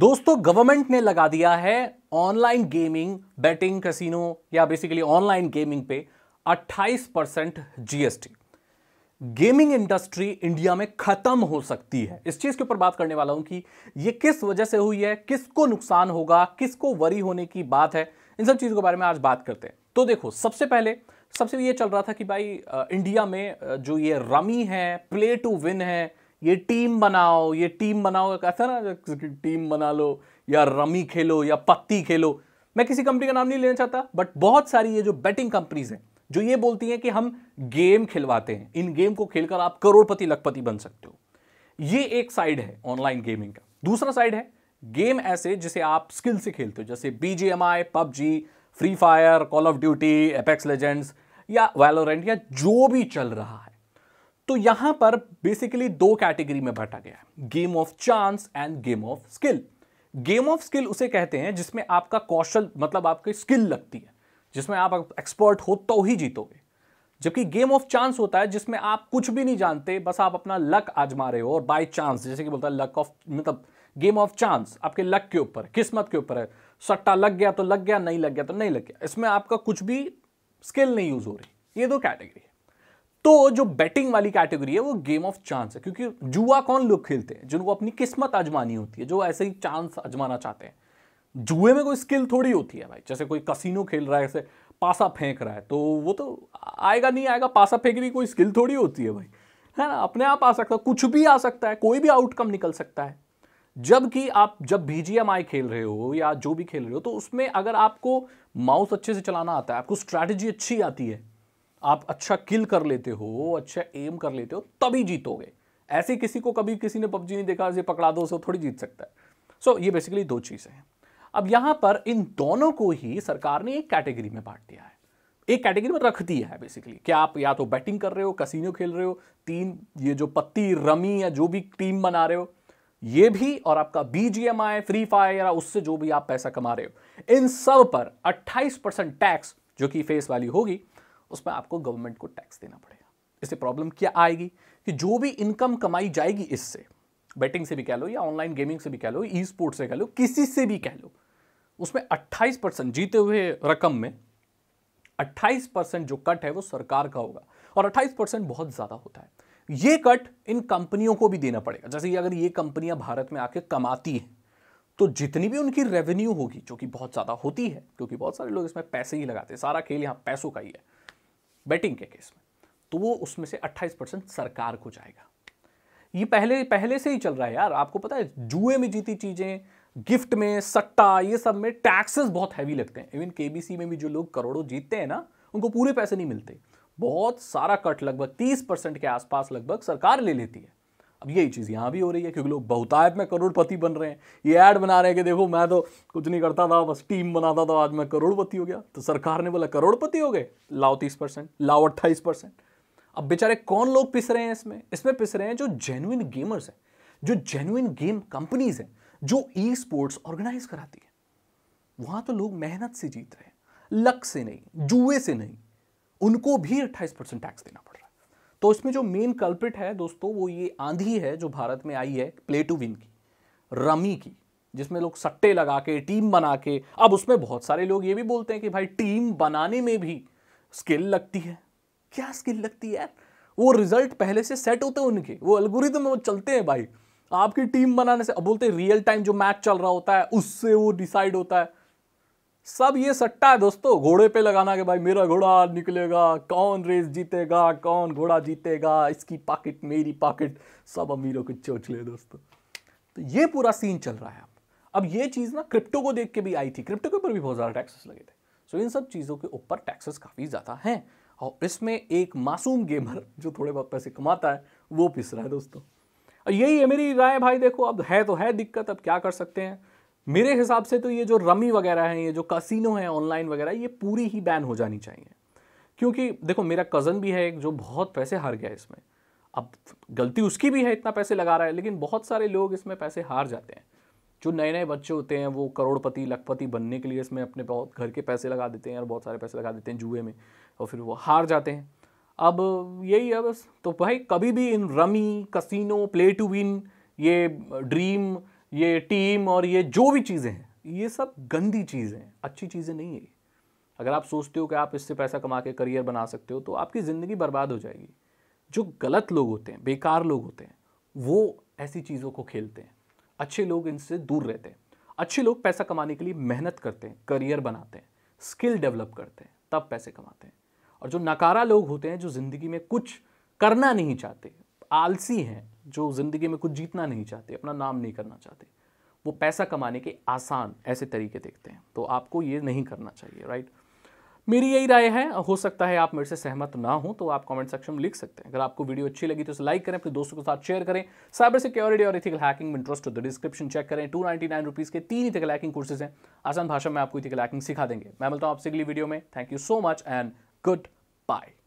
दोस्तों गवर्नमेंट ने लगा दिया है ऑनलाइन गेमिंग बेटिंग कसिनो या बेसिकली ऑनलाइन गेमिंग पे 28 percent GST gaming industry India में खत्म हो सकती है इस चीज के ऊपर बात करने वाला हूं कि ये किस वजह से हुई है किसको नुकसान होगा किसको वरी होने की बात है इन सब चीज़ों के बारे में आज बात करते हैं तो देखो सबसे पहले सबसे ये चल रहा था कि भाई इंडिया में जो ये रमी है प्ले टू विन है ये टीम बनाओ ये टीम बनाओ है ना टीम बना लो या रमी खेलो या पत्ती खेलो मैं किसी कंपनी का नाम नहीं लेना चाहता बट बहुत सारी ये जो बैटिंग कंपनीज हैं जो ये बोलती हैं कि हम गेम खिलवाते हैं इन गेम को खेलकर आप करोड़पति लखपति बन सकते हो ये एक साइड है ऑनलाइन गेमिंग का दूसरा साइड है गेम ऐसे जिसे आप स्किल से खेलते हो जैसे B G M I PUBG free fire call of duty Apex Legends या वैलोरेंट या जो भी चल रहा है तो यहां पर बेसिकली दो कैटेगरी में बांटा गया है game of chance and game of skill game of skill उसे कहते हैं जिसमें आपका कौशल मतलब आपकी स्किल लगती है जिसमें आप एक्सपर्ट हो तो ही जीतोगे जबकि गेम ऑफ चांस होता है जिसमें आप कुछ भी नहीं जानते बस आप अपना लक आजमा रहे हो और बाय चांस जैसे कि बोलता है लक ऑफ मतलब गेम ऑफ चांस आपके लक के ऊपर किस्मत के ऊपर है सट्टा लग गया तो लग गया नहीं लग गया तो नहीं लग गया इसमें आपका कुछ भी स्किल नहीं यूज हो रही ये दो कैटेगरी है तो जो बैटिंग वाली कैटेगरी है वो गेम ऑफ चांस है क्योंकि जुआ कौन लोग खेलते हैं जिनको अपनी किस्मत आजमानी होती है जो ऐसे ही चांस आजमाना चाहते हैं जुए में कोई स्किल थोड़ी होती है भाई जैसे कोई कसिनो खेल रहा है ऐसे पासा फेंक रहा है तो वो तो आएगा नहीं आएगा पासा फेंकने की कोई स्किल थोड़ी होती है भाई है ना अपने आप आ सकता है कुछ भी आ सकता है कोई भी आउटकम निकल सकता है जबकि आप जब बी खेल रहे हो या जो भी खेल रहे हो तो उसमें अगर आपको माउस अच्छे से चलाना आता है आपको स्ट्रैटेजी अच्छी आती है आप अच्छा किल कर लेते हो अच्छा एम कर लेते हो तभी जीतोगे ऐसे किसी को कभी किसी ने पबजी नहीं देखा ये पकड़ा दो उसे थोड़ी जीत सकता है सो so, ये बेसिकली दो चीज़ें हैं अब यहाँ पर इन दोनों को ही सरकार ने एक कैटेगरी में बांट दिया है एक कैटेगरी में रख दिया है बेसिकली क्या आप या तो बैटिंग कर रहे हो कसीनो खेल रहे हो तीन ये जो पत्ती रमी या जो भी टीम बना रहे हो ये भी और आपका बीजीएमआई फ्री फायर उससे जो भी आप पैसा कमा रहे हो इन सब पर 28 परसेंट टैक्स जो कि फेस वाली होगी उसमें आपको गवर्नमेंट को टैक्स देना पड़ेगा इससे प्रॉब्लम क्या आएगी कि जो भी इनकम कमाई जाएगी इससे बैटिंग से भी कह लो या ऑनलाइन गेमिंग से भी कह लो ई स्पोर्ट्स से कह लो किसी से भी कह लो उसमें 28 परसेंट जीते हुए रकम में 28 परसेंट जो कट है वो सरकार का होगा और 28 परसेंट बहुत ज़्यादा होता है ये कट इन कंपनियों को भी देना पड़ेगा जैसे कि अगर ये कंपनियां भारत में आके कमाती हैं तो जितनी भी उनकी रेवेन्यू होगी जो कि बहुत ज़्यादा होती है क्योंकि बहुत सारे लोग इसमें पैसे ही लगाते हैं सारा खेल यहाँ पैसों का ही है बैटिंग के केस में तो वो उसमें से 28 परसेंट सरकार को जाएगा ये पहले पहले से ही चल रहा है यार आपको पता है जुए में जीती चीज़ें गिफ्ट में सट्टा ये सब में टैक्सेस बहुत हैवी लगते हैं इवन के में भी जो लोग करोड़ों जीतते हैं ना उनको पूरे पैसे नहीं मिलते बहुत सारा कट लगभग तीस परसेंट के आसपास लगभग सरकार ले लेती है अब यही चीज़ यहाँ भी हो रही है क्योंकि लोग बहुतायत में करोड़पति बन रहे हैं ये ऐड बना रहे हैं कि देखो मैं तो कुछ नहीं करता था बस टीम बनाता था आज मैं करोड़पति हो गया तो सरकार ने बोला करोड़पति हो गए लाओ तीस परसेंट लाओ अट्ठाईस परसेंट अब बेचारे कौन लोग पिस रहे हैं इसमें इसमें पिस रहे हैं जो जेनुइन गेमर्स हैं जो जेनुइन गेम कंपनीज हैं जो ई स्पोर्ट्स ऑर्गेनाइज कराती है वहां तो लोग मेहनत से जीत रहे हैं लक से नहीं जुए से नहीं उनको भी अट्ठाईस परसेंट टैक्स देना पड़ा तो इसमें जो मेन कल्प्रिट है दोस्तों वो ये आंधी है जो भारत में आई है प्ले टू विन की रमी की जिसमें लोग सट्टे लगा के टीम बना के अब उसमें बहुत सारे लोग ये भी बोलते हैं कि भाई टीम बनाने में भी स्किल लगती है क्या स्किल लगती है वो रिजल्ट पहले से सेट होते हैं उनके वो अलगोरिदम वो चलते हैं भाई आपकी टीम बनाने से अब बोलते हैं रियल टाइम जो मैच चल रहा होता है उससे वो डिसाइड होता है सब ये सट्टा है दोस्तों घोड़े पे लगाना कि भाई मेरा घोड़ा निकलेगा कौन रेस जीतेगा कौन घोड़ा जीतेगा इसकी पॉकेट मेरी पॉकेट सब अमीरों के चोचले दोस्तों तो ये पूरा सीन चल रहा है अब ये चीज़ ना क्रिप्टो को देख के भी आई थी क्रिप्टो के ऊपर भी बहुत ज़्यादा टैक्सेस लगे थे सो इन सब चीज़ों के ऊपर टैक्सेस काफ़ी ज़्यादा हैं और इसमें एक मासूम गेमर जो थोड़े बहुत पैसे कमाता है वो पिस रहा है दोस्तों और यही है मेरी राय भाई देखो अब है तो है दिक्कत अब क्या कर सकते हैं मेरे हिसाब से तो ये जो रमी वगैरह है ये जो कसिनो है ऑनलाइन वगैरह ये पूरी ही बैन हो जानी चाहिए क्योंकि देखो मेरा कज़न भी है एक जो बहुत पैसे हार गया इसमें अब गलती उसकी भी है इतना पैसे लगा रहा है लेकिन बहुत सारे लोग इसमें पैसे हार जाते हैं जो नए नए बच्चे होते हैं वो करोड़पति लखपति बनने के लिए इसमें अपने बहुत घर के पैसे लगा देते हैं और बहुत सारे पैसे लगा देते हैं जुए में और फिर वो हार जाते हैं अब यही है बस तो भाई कभी भी इन rummy casino play to win ये ड्रीम ये टीम और ये जो भी चीज़ें हैं ये सब गंदी चीज़ें हैं अच्छी चीज़ें नहीं है अगर आप सोचते हो कि आप इससे पैसा कमा के करियर बना सकते हो तो आपकी ज़िंदगी बर्बाद हो जाएगी जो गलत लोग होते हैं बेकार लोग होते हैं वो ऐसी चीज़ों को खेलते हैं अच्छे लोग इनसे दूर रहते हैं अच्छे लोग पैसा कमाने के लिए मेहनत करते हैं करियर बनाते हैं स्किल डेवलप करते हैं तब पैसे कमाते हैं और जो नकारा लोग होते हैं जो ज़िंदगी में कुछ करना नहीं चाहते आलसी हैं जो ज़िंदगी में कुछ जीतना नहीं चाहते अपना नाम नहीं करना चाहते वो पैसा कमाने के आसान ऐसे तरीके देखते हैं तो आपको ये नहीं करना चाहिए राइट मेरी यही राय है हो सकता है आप मेरे से सहमत ना हो तो आप कमेंट सेक्शन में लिख सकते हैं अगर आपको वीडियो अच्छी लगी तो इसे लाइक करें अपने दोस्तों के साथ शेयर करें साइबर सिक्योरिटी और इथिकल हैकिंग में इंटरेस्ट हो डिस्क्रिप्शन तो चेक करें टू नाइन्टी नाइन रुपीज़ के तीन इथिकल हैकिंग कोर्सेज हैं आसान भाषा में आपको इथिकल हैकिंग सिखा देंगे मैं मिलता हूँ आपसे अगली वीडियो में thank you so much and good bye